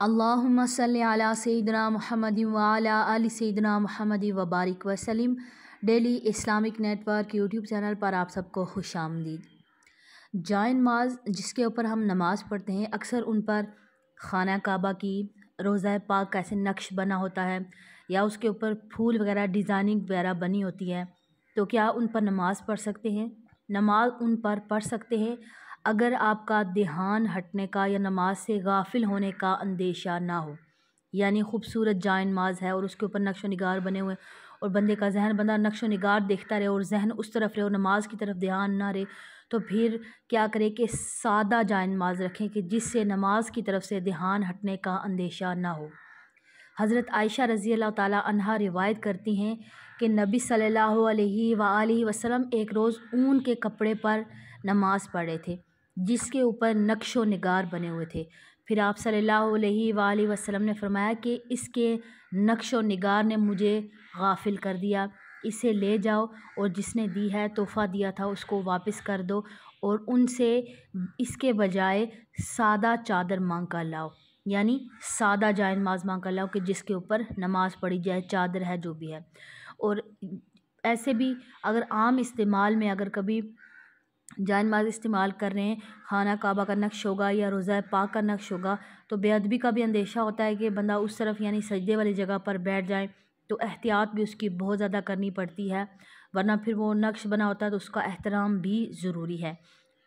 अला आलि महमद मुहम्मद व महमद वबारक सलीम daily Islamic network YouTube channel पर आप सबको खुश आमदीद जाय नमाज जिसके ऊपर हम नमाज़ पढ़ते हैं अक्सर उन पर खाना काबा की रोज़ा पाक कैसे नक्श बना होता है या उसके ऊपर फूल वगैरह डिज़ाइनिंग वगैरह बनी होती है तो क्या उन पर नमाज़ पढ़ सकते हैं नमाज उन पर पढ़ सकते हैं अगर आपका ध्यान हटने का या नमाज से गाफिल होने का अंदेशा ना हो यानी खूबसूरत जान नमाज है और उसके ऊपर नक्श नगार बने हुए और बंदे का जहन बंदा नक्श नगार देखता रहे और जहन उस तरफ रहे और नमाज की तरफ ध्यान ना रहे तो फिर क्या करें कि सादा जाय नमाज रखें कि जिससे नमाज की तरफ से ध्यान हटने का अंदेशा ना हो हज़रत आयशा रज़ी अल्लाह तहा रिवायत करती हैं कि नबी सल्लल्लाहु अलैहि वसल्लम एक रोज़ ऊन के कपड़े पर नमाज़ पढ़े थे जिसके ऊपर नक्श व नगार बने हुए थे फिर आप सल्ला वसलम ने फरमाया कि इसके नक्श व नगार ने मुझे गाफिल कर दिया इसे ले जाओ और जिसने दी है तोहफ़ा दिया था उसको वापस कर दो और उनसे इसके बजाय सादा चादर मांग कर लाओ यानी सादा जाए नमाज मांग कर लाओ कि जिसके ऊपर नमाज पढ़ी जाए चादर है जो भी है और ऐसे भी अगर आम इस्तेमाल में अगर कभी जान माज इस्तेमाल कर रहे हैं खाना काबा का नक्श होगा या रोज़ा पाक का नक्श होगा तो बेअदबी का भी अंदेशा होता है कि बंदा उस तरफ यानी सजदे वाली जगह पर बैठ जाए तो एहतियात भी उसकी बहुत ज़्यादा करनी पड़ती है वरना फिर वो नक्श बना होता है तो उसका एहतराम भी ज़रूरी है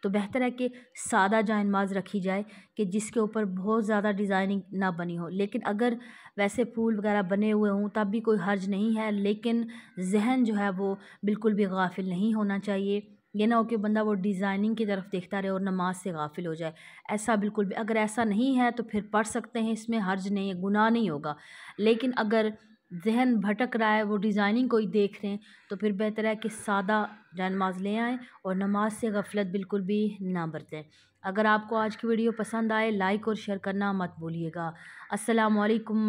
तो बेहतर है कि सादा माज रखी जाए कि जिसके ऊपर बहुत ज़्यादा डिज़ाइनिंग ना बनी हो लेकिन अगर वैसे फूल वगैरह बने हुए हों तब भी कोई हर्ज नहीं है लेकिन जहन जो है वो बिल्कुल भी गाफिल नहीं होना चाहिए ये ना हो कि बंदा वो डिज़ाइनिंग की तरफ देखता रहे और नमाज से गाफिल हो जाए ऐसा बिल्कुल भी अगर ऐसा नहीं है तो फिर पढ़ सकते हैं इसमें हर्ज नहीं गुनाह नहीं होगा लेकिन अगर जहन भटक रहा है वो डिज़ाइनिंग को ही देख रहे हैं तो फिर बेहतर है कि सादा जानमाज ले आएँ और नमाज से गफलत बिल्कुल भी ना बरतें अगर आपको आज की वीडियो पसंद आए लाइक और शेयर करना मत भूलिएगा असलकम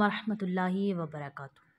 वरहमल वर्का